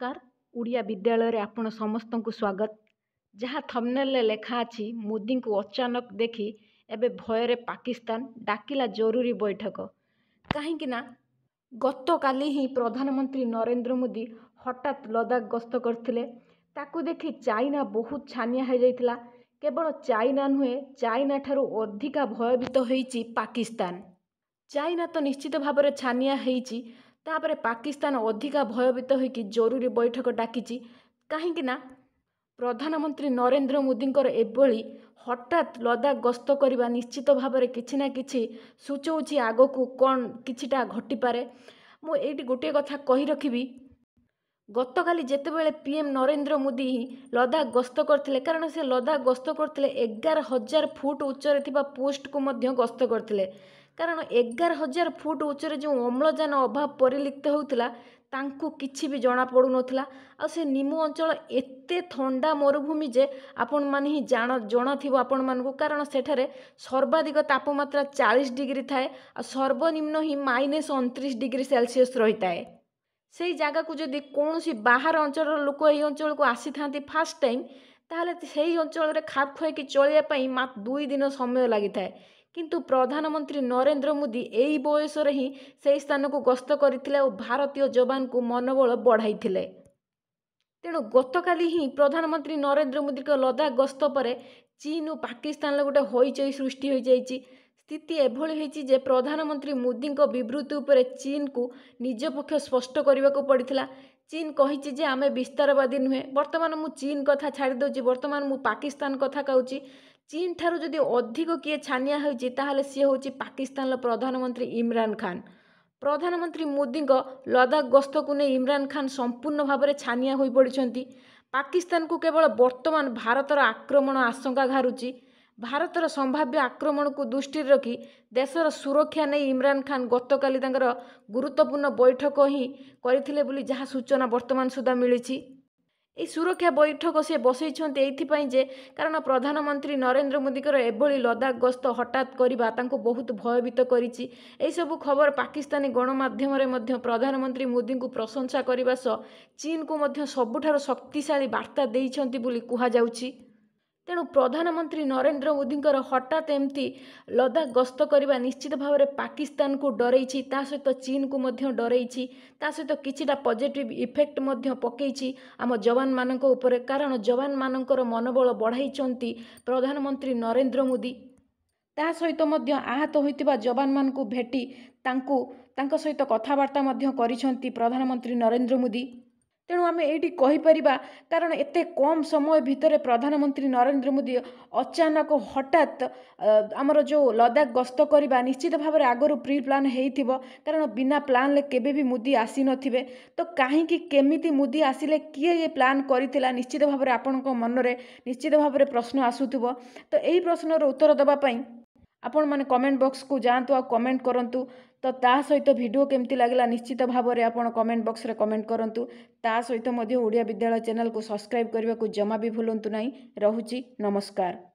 ନମସ୍କାର ଓଡ଼ିଆ ବିଦ୍ୟାଳୟରେ ଆପଣ ସମସ୍ତଙ୍କୁ ସ୍ୱାଗତ ଯାହା ଥମ୍ନେଲ୍ରେ ଲେଖା ଅଛି ମୋଦିଙ୍କୁ ଅଚାନକ ଦେଖି ଏବେ ଭୟରେ ପାକିସ୍ତାନ ଡାକିଲା ଜରୁରୀ ବୈଠକ କାହିଁକିନା ଗତକାଲି ହିଁ ପ୍ରଧାନମନ୍ତ୍ରୀ ନରେନ୍ଦ୍ର ମୋଦି ହଠାତ୍ ଲଦାଖ ଗସ୍ତ କରିଥିଲେ ତାକୁ ଦେଖି ଚାଇନା ବହୁତ ଛାନିଆ ହୋଇଯାଇଥିଲା କେବଳ ଚାଇନା ନୁହେଁ ଚାଇନା ଠାରୁ ଅଧିକା ଭୟଭୀତ ହୋଇଛି ପାକିସ୍ତାନ ଚାଇନା ତ ନିଶ୍ଚିତ ଭାବରେ ଛାନିଆ ହୋଇଛି ତାପରେ ପାକିସ୍ତାନ ଅଧିକା ଭୟଭୀତ ହୋଇକି ଜରୁରୀ ବୈଠକ ଡାକିଛି କାହିଁକିନା ପ୍ରଧାନମନ୍ତ୍ରୀ ନରେନ୍ଦ୍ର ମୋଦିଙ୍କର ଏଭଳି ହଠାତ୍ ଲଦାଖ ଗସ୍ତ କରିବା ନିଶ୍ଚିତ ଭାବରେ କିଛି ନା କିଛି ସୂଚଉଛି ଆଗକୁ କ'ଣ କିଛିଟା ଘଟିପାରେ ମୁଁ ଏଇଠି ଗୋଟିଏ କଥା କହି ରଖିବି ଗତକାଲି ଯେତେବେଳେ ପି ଏମ୍ ନରେନ୍ଦ୍ର ମୋଦି ହିଁ ଲଦାଖ ଗସ୍ତ କରିଥିଲେ କାରଣ ସେ ଲଦାଖ ଗସ୍ତ କରିଥିଲେ ଏଗାର ହଜାର ଫୁଟ୍ ଉଚ୍ଚରେ ଥିବା ପୋଷ୍ଟକୁ ମଧ୍ୟ ଗସ୍ତ କରିଥିଲେ କାରଣ ଏଗାର ହଜାର ଫୁଟ ଉଚ୍ଚରେ ଯେଉଁ ଅମ୍ଳଜାନ ଅଭାବ ପରିଲିଖିତ ହେଉଥିଲା ତାଙ୍କୁ କିଛି ବି ଜଣାପଡ଼ୁନଥିଲା ଆଉ ସେ ନିମୁ ଅଞ୍ଚଳ ଏତେ ଥଣ୍ଡା ମରୁଭୂମି ଯେ ଆପଣମାନେ ହିଁ ଜାଣ ଜଣାଥିବ ଆପଣମାନଙ୍କୁ କାରଣ ସେଠାରେ ସର୍ବାଧିକ ତାପମାତ୍ରା ଚାଳିଶ ଡିଗ୍ରୀ ଥାଏ ଆଉ ସର୍ବନିମ୍ନ ହିଁ ମାଇନସ୍ ଅଣତିରିଶ ଡିଗ୍ରୀ ସେଲସିୟସ୍ ରହିଥାଏ ସେଇ ଜାଗାକୁ ଯଦି କୌଣସି ବାହାର ଅଞ୍ଚଳର ଲୋକ ଏହି ଅଞ୍ଚଳକୁ ଆସିଥାନ୍ତି ଫାର୍ଷ୍ଟ ଟାଇମ୍ ତାହେଲେ ସେହି ଅଞ୍ଚଳରେ ଖାପ୍ ଖୁଆଇକି ଚଳିବା ପାଇଁ ଦୁଇ ଦିନ ସମୟ ଲାଗିଥାଏ କିନ୍ତୁ ପ୍ରଧାନମନ୍ତ୍ରୀ ନରେନ୍ଦ୍ର ମୋଦି ଏହି ବୟସରେ ହିଁ ସେହି ସ୍ଥାନକୁ ଗସ୍ତ କରିଥିଲେ ଓ ଭାରତୀୟ ଯବାନଙ୍କୁ ମନୋବଳ ବଢ଼ାଇଥିଲେ ତେଣୁ ଗତକାଲି ହିଁ ପ୍ରଧାନମନ୍ତ୍ରୀ ନରେନ୍ଦ୍ର ମୋଦିଙ୍କ ଲଦାଖ ଗସ୍ତ ପରେ ଚୀନ ଓ ପାକିସ୍ତାନର ଗୋଟେ ହଇଚଇ ସୃଷ୍ଟି ହୋଇଯାଇଛି ସ୍ଥିତି ଏଭଳି ହୋଇଛି ଯେ ପ୍ରଧାନମନ୍ତ୍ରୀ ମୋଦିଙ୍କ ବିବୃତ୍ତି ଉପରେ ଚୀନକୁ ନିଜ ପକ୍ଷ ସ୍ପଷ୍ଟ କରିବାକୁ ପଡ଼ିଥିଲା ଚୀନ କହିଛି ଯେ ଆମେ ବିସ୍ତାରବାଦୀ ନୁହେଁ ବର୍ତ୍ତମାନ ମୁଁ ଚୀନ କଥା ଛାଡ଼ିଦେଉଛି ବର୍ତ୍ତମାନ ମୁଁ ପାକିସ୍ତାନ କଥା କହୁଛି ଚୀନଠାରୁ ଯଦି ଅଧିକ କିଏ ଛାନିଆ ହୋଇଛି ତାହେଲେ ସିଏ ହେଉଛି ପାକିସ୍ତାନର ପ୍ରଧାନମନ୍ତ୍ରୀ ଇମ୍ରାନ ଖାନ୍ ପ୍ରଧାନମନ୍ତ୍ରୀ ମୋଦିଙ୍କ ଲଦାଖ ଗସ୍ତକୁ ନେଇ ଇମ୍ରାନ ଖାନ୍ ସମ୍ପୂର୍ଣ୍ଣ ଭାବରେ ଛାନିଆ ହୋଇପଡ଼ିଛନ୍ତି ପାକିସ୍ତାନକୁ କେବଳ ବର୍ତ୍ତମାନ ଭାରତର ଆକ୍ରମଣ ଆଶଙ୍କା ଘାରୁଛି ଭାରତର ସମ୍ଭାବ୍ୟ ଆକ୍ରମଣକୁ ଦୃଷ୍ଟିରେ ରଖି ଦେଶର ସୁରକ୍ଷା ନେଇ ଇମ୍ରାନ୍ ଖାନ୍ ଗତକାଲି ତାଙ୍କର ଗୁରୁତ୍ୱପୂର୍ଣ୍ଣ ବୈଠକ ହିଁ କରିଥିଲେ ବୋଲି ଯାହା ସୂଚନା ବର୍ତ୍ତମାନ ସୁଦ୍ଧା ମିଳିଛି ଏହି ସୁରକ୍ଷା ବୈଠକ ସେ ବସେଇଛନ୍ତି ଏଇଥିପାଇଁ ଯେ କାରଣ ପ୍ରଧାନମନ୍ତ୍ରୀ ନରେନ୍ଦ୍ର ମୋଦିଙ୍କର ଏଭଳି ଲଦାଖ ଗସ୍ତ ହଠାତ୍ କରିବା ତାଙ୍କୁ ବହୁତ ଭୟଭୀତ କରିଛି ଏହିସବୁ ଖବର ପାକିସ୍ତାନୀ ଗଣମାଧ୍ୟମରେ ମଧ୍ୟ ପ୍ରଧାନମନ୍ତ୍ରୀ ମୋଦିଙ୍କୁ ପ୍ରଶଂସା କରିବା ସହ ଚୀନ୍କୁ ମଧ୍ୟ ସବୁଠାରୁ ଶକ୍ତିଶାଳୀ ବାର୍ତ୍ତା ଦେଇଛନ୍ତି ବୋଲି କୁହାଯାଉଛି ତେଣୁ ପ୍ରଧାନମନ୍ତ୍ରୀ ନରେନ୍ଦ୍ର ମୋଦିଙ୍କର ହଠାତ୍ ଏମିତି ଲଦାଖ ଗସ୍ତ କରିବା ନିଶ୍ଚିତ ଭାବରେ ପାକିସ୍ତାନକୁ ଡରେଇଛି ତା ସହିତ ଚୀନକୁ ମଧ୍ୟ ଡରେଇଛି ତା ସହିତ କିଛିଟା ପଜିଟିଭ୍ ଇଫେକ୍ଟ ମଧ୍ୟ ପକେଇଛି ଆମ ଯବାନମାନଙ୍କ ଉପରେ କାରଣ ଯବାନମାନଙ୍କର ମନୋବଳ ବଢ଼ାଇଛନ୍ତି ପ୍ରଧାନମନ୍ତ୍ରୀ ନରେନ୍ଦ୍ର ମୋଦି ତା ସହିତ ମଧ୍ୟ ଆହତ ହୋଇଥିବା ଯବାନମାନଙ୍କୁ ଭେଟି ତାଙ୍କୁ ତାଙ୍କ ସହିତ କଥାବାର୍ତ୍ତା ମଧ୍ୟ କରିଛନ୍ତି ପ୍ରଧାନମନ୍ତ୍ରୀ ନରେନ୍ଦ୍ର ମୋଦି ତେଣୁ ଆମେ ଏଇଠି କହିପାରିବା କାରଣ ଏତେ କମ୍ ସମୟ ଭିତରେ ପ୍ରଧାନମନ୍ତ୍ରୀ ନରେନ୍ଦ୍ର ମୋଦି ଅଚାନକ ହଠାତ୍ ଆମର ଯେଉଁ ଲଦାଖ ଗସ୍ତ କରିବା ନିଶ୍ଚିତ ଭାବରେ ଆଗରୁ ପ୍ରି ପ୍ଲାନ୍ ହେଇଥିବ କାରଣ ବିନା ପ୍ଲାନ୍ରେ କେବେ ବି ମୋଦି ଆସିନଥିବେ ତ କାହିଁକି କେମିତି ମୋଦି ଆସିଲେ କିଏ ଏ ପ୍ଲାନ୍ କରିଥିଲା ନିଶ୍ଚିତ ଭାବରେ ଆପଣଙ୍କ ମନରେ ନିଶ୍ଚିତ ଭାବରେ ପ୍ରଶ୍ନ ଆସୁଥିବ ତ ଏହି ପ୍ରଶ୍ନର ଉତ୍ତର ଦେବା ପାଇଁ ଆପଣମାନେ କମେଣ୍ଟ ବକ୍ସକୁ ଯାଆନ୍ତୁ ଆଉ କମେଣ୍ଟ କରନ୍ତୁ ତ ତା ସହିତ ଭିଡ଼ିଓ କେମିତି ଲାଗିଲା ନିଶ୍ଚିତ ଭାବରେ ଆପଣ କମେଣ୍ଟ ବକ୍ସରେ କମେଣ୍ଟ କରନ୍ତୁ ତା ସହିତ ମଧ୍ୟ ଓଡ଼ିଆ ବିଦ୍ୟାଳୟ ଚ୍ୟାନେଲକୁ ସବସ୍କ୍ରାଇବ କରିବାକୁ ଜମା ବି ଭୁଲନ୍ତୁ ନାହିଁ ରହୁଛି ନମସ୍କାର